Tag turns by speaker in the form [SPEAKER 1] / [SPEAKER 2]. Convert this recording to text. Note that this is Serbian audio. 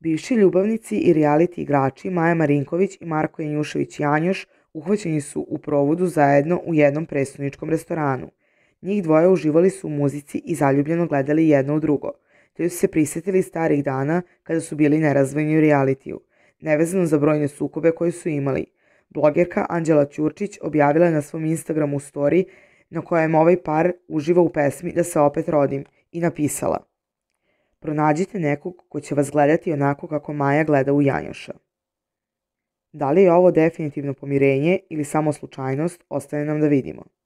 [SPEAKER 1] Bivši ljubavnici i reality igrači Maja Marinković i Marko Janjušević-Janjoš uhvaćeni su u provodu zajedno u jednom predstavničkom restoranu. Njih dvoje uživali su u muzici i zaljubljeno gledali jedno u drugo, te su se prisetili starih dana kada su bili nerazvojni u realitiju, nevezano za brojne sukobe koje su imali. Blogerka Anđela Ćurčić objavila je na svom Instagramu story na kojem ovaj par uživa u pesmi Da se opet rodim i napisala Pronađite nekog ko će vas gledati onako kako Maja gleda u Janjoša. Da li je ovo definitivno pomirenje ili samo slučajnost, ostaje nam da vidimo.